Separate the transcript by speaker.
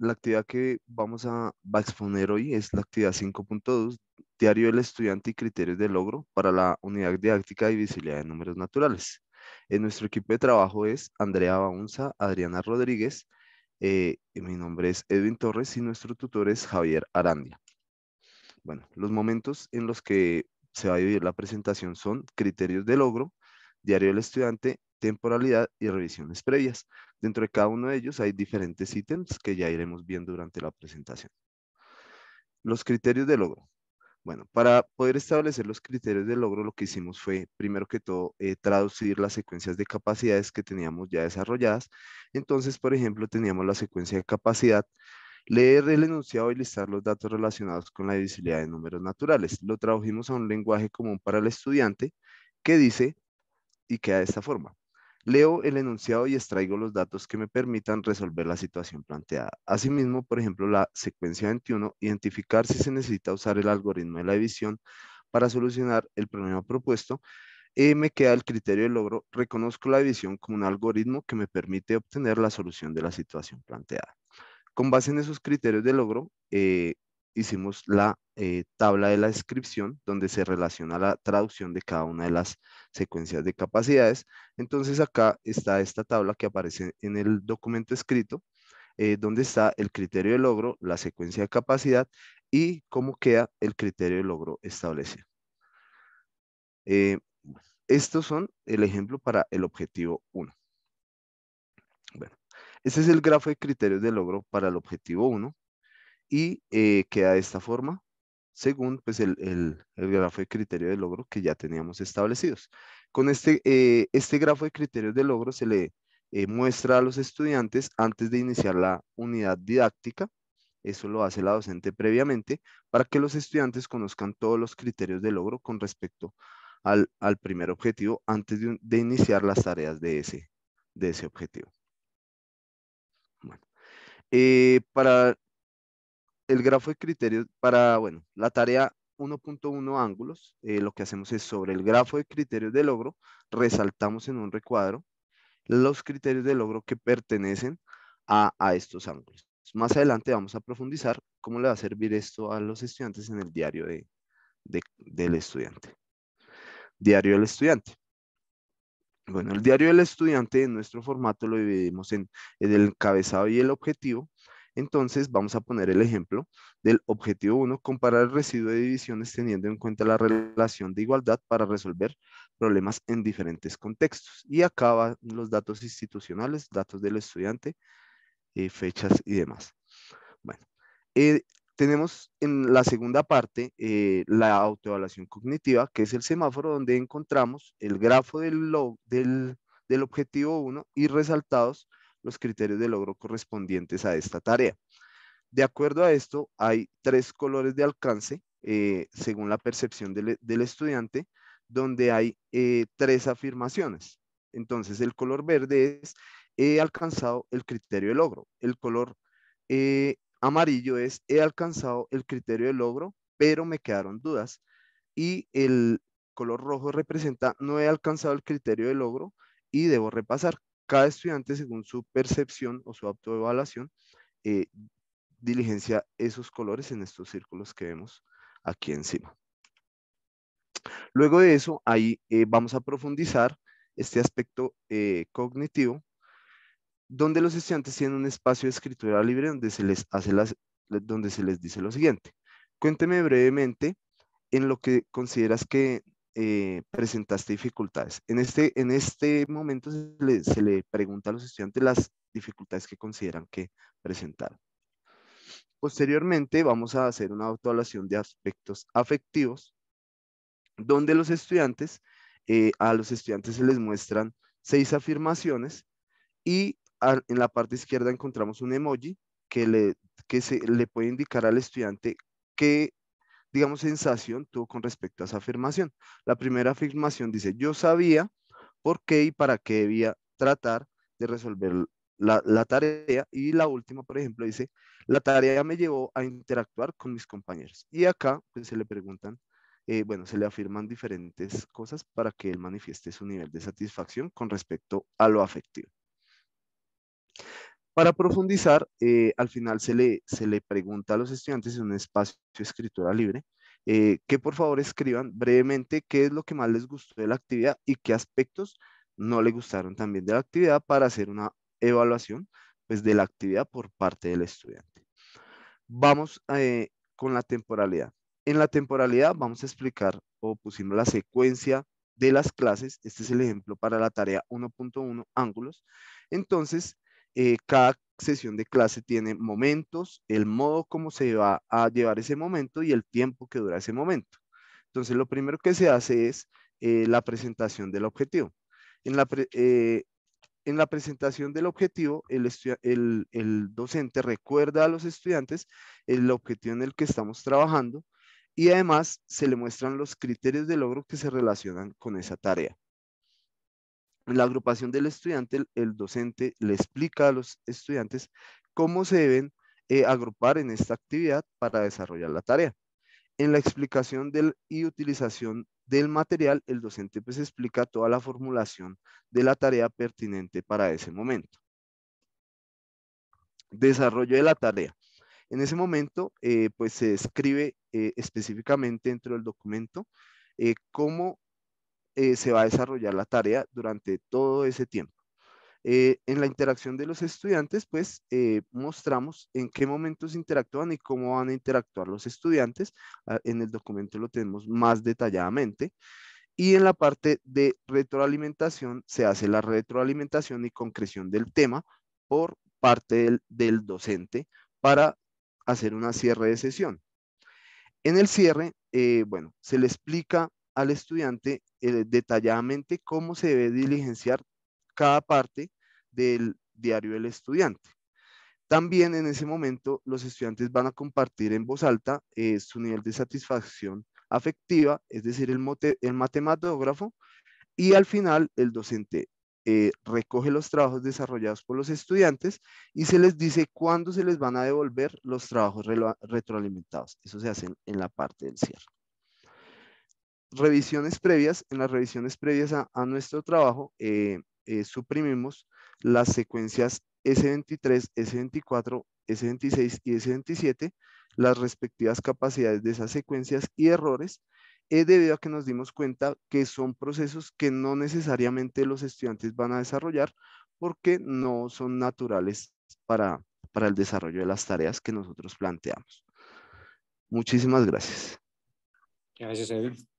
Speaker 1: la actividad que vamos a, exponer hoy es la actividad 5.2, Diario del Estudiante y Criterios de Logro para la Unidad Didáctica y Visibilidad de Números Naturales. En nuestro equipo de trabajo es Andrea Baunza, Adriana Rodríguez, eh, y mi nombre es Edwin Torres y nuestro tutor es Javier Arandia. Bueno, los momentos en los que se va a dividir la presentación son criterios de logro, diario del estudiante temporalidad y revisiones previas. Dentro de cada uno de ellos hay diferentes ítems que ya iremos viendo durante la presentación. Los criterios de logro. Bueno, para poder establecer los criterios de logro, lo que hicimos fue, primero que todo, eh, traducir las secuencias de capacidades que teníamos ya desarrolladas. Entonces, por ejemplo, teníamos la secuencia de capacidad, leer el enunciado y listar los datos relacionados con la divisibilidad de números naturales. Lo tradujimos a un lenguaje común para el estudiante que dice y queda de esta forma. Leo el enunciado y extraigo los datos que me permitan resolver la situación planteada. Asimismo, por ejemplo, la secuencia 21, identificar si se necesita usar el algoritmo de la división para solucionar el problema propuesto. Eh, me queda el criterio de logro, reconozco la división como un algoritmo que me permite obtener la solución de la situación planteada. Con base en esos criterios de logro, eh, hicimos la eh, tabla de la descripción donde se relaciona la traducción de cada una de las secuencias de capacidades. Entonces acá está esta tabla que aparece en el documento escrito, eh, donde está el criterio de logro, la secuencia de capacidad y cómo queda el criterio de logro establecido. Eh, estos son el ejemplo para el objetivo 1. Bueno, este es el grafo de criterios de logro para el objetivo 1 y eh, queda de esta forma según pues, el, grafo de criterio de logro que ya teníamos establecidos. Con este, eh, este grafo de criterios de logro se le eh, muestra a los estudiantes antes de iniciar la unidad didáctica, eso lo hace la docente previamente, para que los estudiantes conozcan todos los criterios de logro con respecto al, primer objetivo antes de, iniciar las tareas de ese, de ese objetivo. para el grafo de criterios para, bueno, la tarea 1.1 ángulos, eh, lo que hacemos es sobre el grafo de criterios de logro, resaltamos en un recuadro los criterios de logro que pertenecen a, a estos ángulos. Más adelante vamos a profundizar cómo le va a servir esto a los estudiantes en el diario del estudiante. Diario del estudiante. Bueno, el diario del estudiante en nuestro formato lo dividimos en, en el encabezado y el objetivo. Entonces vamos a poner el ejemplo del objetivo 1, comparar el residuo de divisiones teniendo en cuenta la relación de igualdad para resolver problemas en diferentes contextos. Y acá van los datos institucionales, datos del estudiante, eh, fechas y demás. Bueno, eh, tenemos en la segunda parte eh, la autoevaluación cognitiva, que es el semáforo donde encontramos el grafo del, del, del objetivo 1 y resaltados los criterios de logro correspondientes a esta tarea. De acuerdo a esto, hay tres colores de alcance eh, según la percepción del, estudiante, donde hay eh, tres afirmaciones. Entonces, el color verde es he alcanzado el criterio de logro. El color eh, amarillo es he alcanzado el criterio de logro, pero me quedaron dudas. Y el color rojo representa no he alcanzado el criterio de logro y debo repasar. Cada estudiante, según su percepción o su autoevaluación, eh, diligencia esos colores en estos círculos que vemos aquí encima. Luego de eso, ahí eh, vamos a profundizar este aspecto eh, cognitivo, donde los estudiantes tienen un espacio de escritura libre donde se les, hace las, donde se les dice lo siguiente. Cuénteme brevemente en lo que consideras que eh, presentaste dificultades. En este, en este momento se le, pregunta a los estudiantes las dificultades que consideran que presentaron. Posteriormente vamos a hacer una autoevaluación de aspectos afectivos, donde los estudiantes, eh, a los estudiantes se les muestran seis afirmaciones y en la parte izquierda encontramos un emoji que, le, que se, le puede indicar al estudiante que digamos, sensación tuvo con respecto a esa afirmación. La primera afirmación dice, yo sabía por qué y para qué debía tratar de resolver la, tarea. Y la última, por ejemplo, dice, la tarea me llevó a interactuar con mis compañeros. Y acá pues, se le preguntan, eh, bueno, se le afirman diferentes cosas para que él manifieste su nivel de satisfacción con respecto a lo afectivo. Para profundizar, eh, al final se le, se le pregunta a los estudiantes en un espacio de escritura libre eh, que por favor escriban brevemente qué es lo que más les gustó de la actividad y qué aspectos no les gustaron también de la actividad para hacer una evaluación pues, de la actividad por parte del estudiante. Vamos eh, con la temporalidad. En la temporalidad vamos a explicar o pusimos la secuencia de las clases. Este es el ejemplo para la tarea 1.1, ángulos. Entonces, eh, cada sesión de clase tiene momentos, el modo como se va a llevar ese momento y el tiempo que dura ese momento. Entonces, lo primero que se hace es eh, la presentación del objetivo. En la, eh, en la presentación del objetivo, el, docente recuerda a los estudiantes el objetivo en el que estamos trabajando y además se le muestran los criterios de logro que se relacionan con esa tarea la agrupación del estudiante, el, docente le explica a los estudiantes cómo se deben eh, agrupar en esta actividad para desarrollar la tarea. En la explicación del, y utilización del material, el docente pues explica toda la formulación de la tarea pertinente para ese momento. Desarrollo de la tarea. En ese momento, eh, pues se describe eh, específicamente dentro del documento cómo eh, se va a desarrollar la tarea durante todo ese tiempo. Eh, en la interacción de los estudiantes, pues eh, mostramos en qué momentos interactúan y cómo van a interactuar los estudiantes. Ah, en el documento lo tenemos más detalladamente. Y en la parte de retroalimentación se hace la retroalimentación y concreción del tema por parte del, docente para hacer una cierre de sesión. En el cierre, bueno, se le explica al estudiante eh, detalladamente cómo se debe diligenciar cada parte del diario del estudiante. También en ese momento los estudiantes van a compartir en voz alta eh, su nivel de satisfacción afectiva, es decir, el, mote, matematógrafo, y al final el docente eh, recoge los trabajos desarrollados por los estudiantes y se les dice cuándo se les van a devolver los trabajos retroalimentados. Eso se hace en la parte del cierre revisiones previas, en las revisiones previas a, nuestro trabajo, eh, eh, suprimimos las secuencias S23, S24, S26 y S27, las respectivas capacidades de esas secuencias y errores, es eh, debido a que nos dimos cuenta que son procesos que no necesariamente los estudiantes van a desarrollar porque no son naturales para, para el desarrollo de las tareas que nosotros planteamos. Muchísimas gracias. Gracias, Edwin.